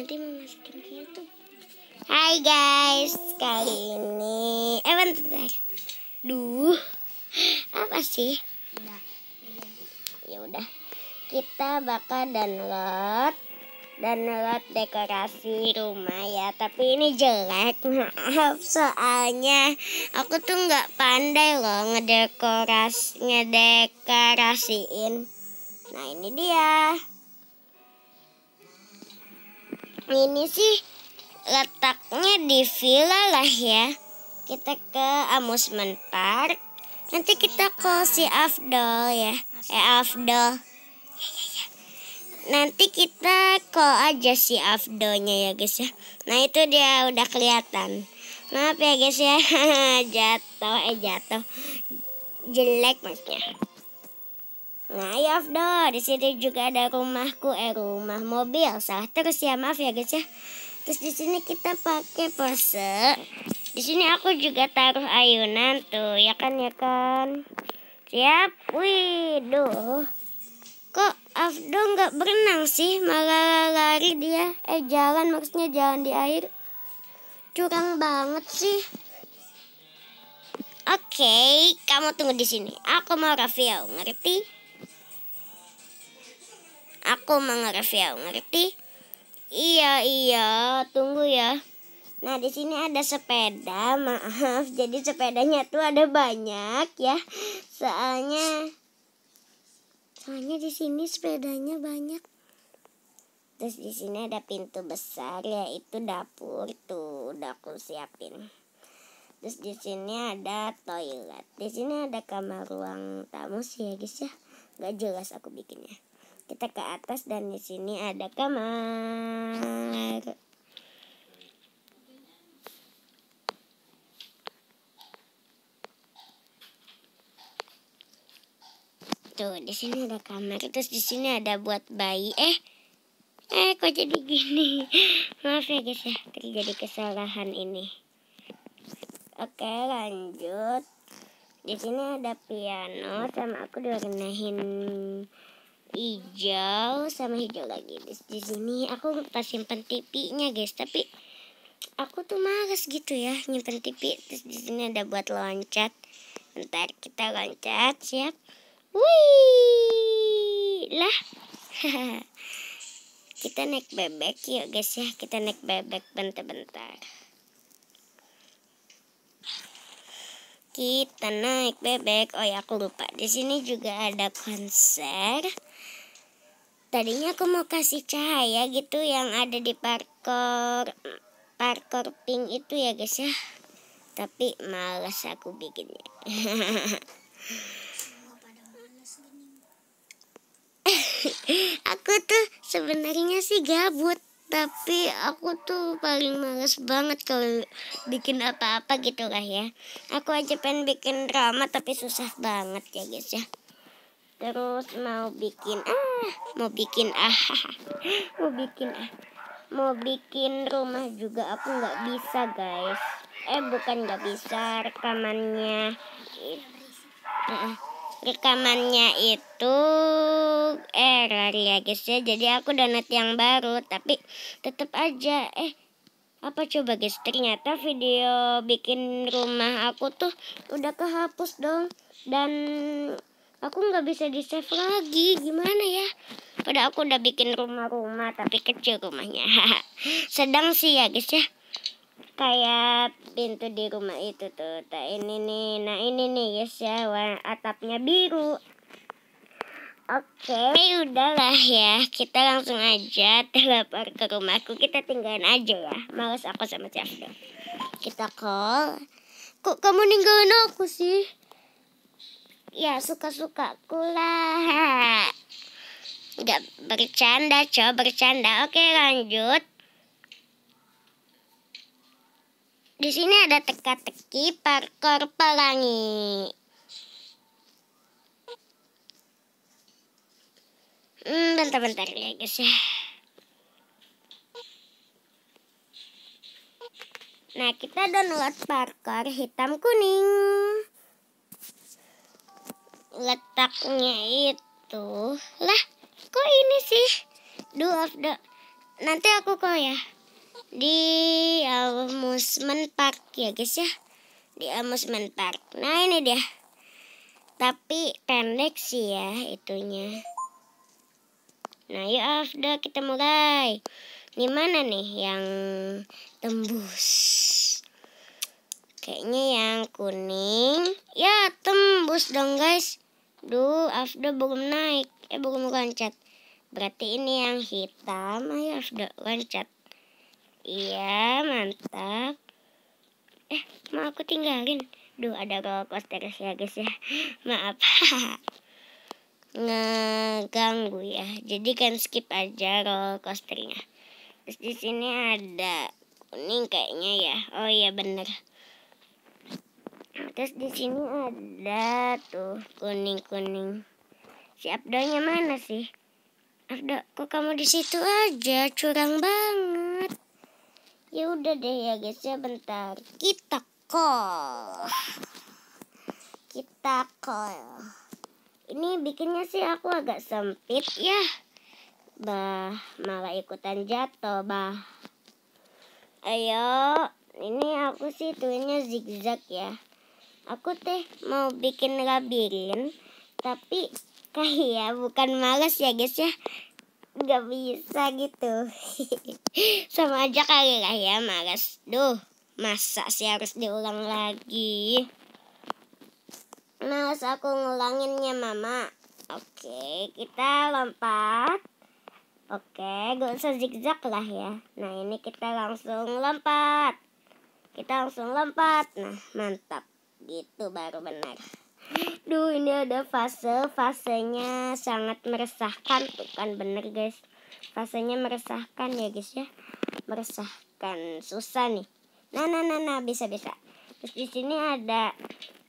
nanti masukin ke YouTube Hai guys kali ini eh bentar duh apa sih ya udah kita bakal download download dekorasi rumah ya tapi ini jelek maaf soalnya aku tuh nggak pandai loh ngedekoras ngedekorasiin nah ini dia ini sih letaknya di villa lah ya. Kita ke amusement park. Nanti kita call si Afdol ya. Eh Afdol. Nanti kita call aja si Afdolnya ya guys ya. Nah itu dia udah kelihatan. Maaf ya guys ya. jatuh eh jatuh. Jelek maksudnya. Nah ya Afdo, di sini juga ada rumahku, eh rumah mobil. Salah terus ya, maaf ya guys ya. Terus di sini kita pakai pose. Di sini aku juga taruh ayunan tuh, ya kan ya kan. Siap, wih, duh. Kok Afdo nggak berenang sih, malah lari dia. Eh jalan, maksudnya jalan di air. Curang banget sih. Oke, okay, kamu tunggu di sini. Aku mau review, ngerti? Aku mengerti, ngerti? Iya, iya, tunggu ya. Nah, di sini ada sepeda, maaf. Jadi sepedanya tuh ada banyak ya. Soalnya soalnya di sini sepedanya banyak. Terus di sini ada pintu besar yaitu dapur tuh udah aku siapin. Terus di sini ada toilet. Di sini ada kamar ruang tamu sih ya guys ya. Gak jelas aku bikinnya kita ke atas dan di sini ada kamar tuh di sini ada kamar terus di sini ada buat bayi eh eh kok jadi gini maaf ya guys ya terjadi kesalahan ini oke lanjut di sini ada piano sama aku diwarnain hijau sama hijau lagi di, di sini aku pas simpen tipinya guys tapi aku tuh males gitu ya nyimpen tipi terus di sini ada buat loncat ntar kita loncat siap wih lah kita naik bebek yuk guys ya kita naik bebek bentar-bentar kita naik bebek oh ya aku lupa di sini juga ada konser tadinya aku mau kasih cahaya gitu yang ada di parkour parkour pink itu ya guys ya tapi malas aku bikinnya aku tuh sebenarnya sih gabut tapi aku tuh paling males banget kalau bikin apa-apa gitu lah ya aku aja pengen bikin drama tapi susah banget ya guys ya terus mau bikin ah mau bikin ah mau bikin ah mau bikin rumah juga aku nggak bisa guys eh bukan nggak bisa rekamannya eh, rekamannya itu error ya guys ya jadi aku download yang baru tapi tetap aja eh apa coba guys ternyata video bikin rumah aku tuh udah kehapus dong dan aku nggak bisa di save lagi gimana ya padahal aku udah bikin rumah-rumah tapi kecil rumahnya sedang sih ya guys ya kayak pintu di rumah itu tuh nah ini nih nah ini nih guys ya warna atapnya biru Oke, okay, udahlah ya. Kita langsung aja telepon ke rumahku. Kita tinggalin aja ya. Males aku sama Chef Kita call. Kok kamu ninggalin aku sih? ya suka-suka kula nggak bercanda coba bercanda oke lanjut di sini ada teka-teki parkor pelangi hmm, bentar-bentar ya guys ya Nah, kita download parkor hitam kuning letaknya itu lah kok ini sih do of the nanti aku kok ya di amusement park ya guys ya di amusement park nah ini dia tapi pendek sih ya itunya nah yuk afda kita mulai ini mana nih yang tembus kayaknya yang kuning ya tembus dong guys Duh, Afda belum naik. Eh, belum loncat. Berarti ini yang hitam. Ayo, ah, Afda, loncat. Iya, mantap. Eh, mau aku tinggalin. Duh, ada roller coaster ya, guys ya. Maaf. ngeganggu ya. Jadi kan skip aja roller coasternya. Terus di sini ada kuning kayaknya ya. Oh iya bener terus di sini ada tuh kuning kuning si Abdanya mana sih Abda kok kamu di situ aja curang banget ya udah deh ya guys ya bentar kita call kita call ini bikinnya sih aku agak sempit ya bah malah ikutan jatuh bah ayo ini aku sih tuhnya zigzag ya aku teh mau bikin labirin tapi kayak bukan males ya guys ya nggak bisa gitu sama aja kali lah ya males duh masa sih harus diulang lagi males aku ngulanginnya mama oke kita lompat oke gak usah zigzag lah ya nah ini kita langsung lompat kita langsung lompat nah mantap gitu baru benar Duh ini ada fase Fasenya sangat meresahkan Tuh kan bener guys Fasenya meresahkan ya guys ya Meresahkan Susah nih Nah nah nah nah bisa bisa Terus di sini ada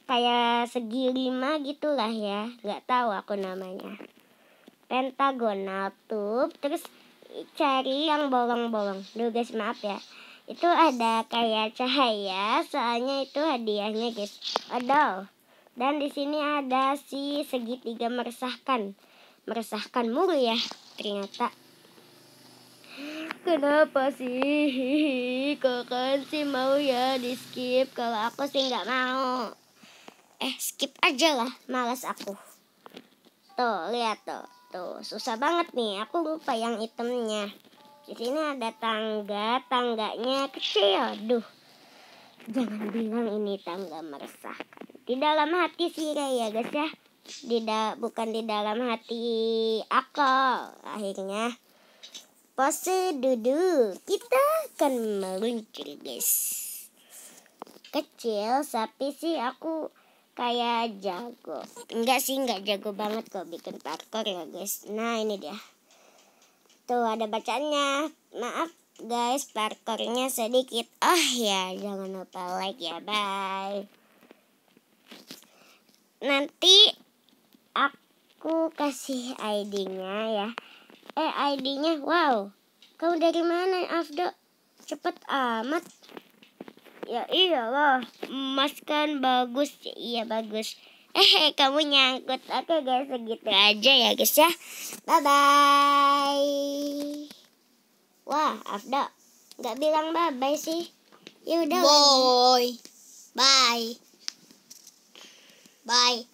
kayak segi lima gitulah ya nggak tahu aku namanya Pentagonal tube Terus cari yang bolong-bolong Duh guys maaf ya itu ada kayak cahaya soalnya itu hadiahnya guys odol dan di sini ada si segitiga meresahkan meresahkan mulu ya ternyata Kenapa sih kakak sih mau ya di skip kalau aku sih nggak mau. Eh skip aja lah, malas aku. Tuh lihat tuh, tuh susah banget nih. Aku lupa yang itemnya. Di sini ada tangga, tangganya kecil. Duh, jangan bilang ini tangga meresahkan. Di dalam hati sih kayak guys ya. Di bukan di dalam hati aku Akhirnya pose duduk. Kita akan meluncur guys. Kecil, tapi sih aku kayak jago. Enggak sih, enggak jago banget kok bikin parkour ya guys. Nah ini dia. Tuh ada bacanya Maaf guys, parkornya sedikit. Oh ya, jangan lupa like ya. Bye. Nanti aku kasih ID-nya ya. Eh, ID-nya. Wow. Kamu dari mana, Afdo? Cepet amat. Ya iyalah, emas kan bagus. Iya, bagus. Eh, kamu nyangkut. Oke guys, segitu aja ya guys ya. Bye-bye. Wah, Afda. Nggak bilang bye-bye sih. Yaudah. Boy. Bye. Bye.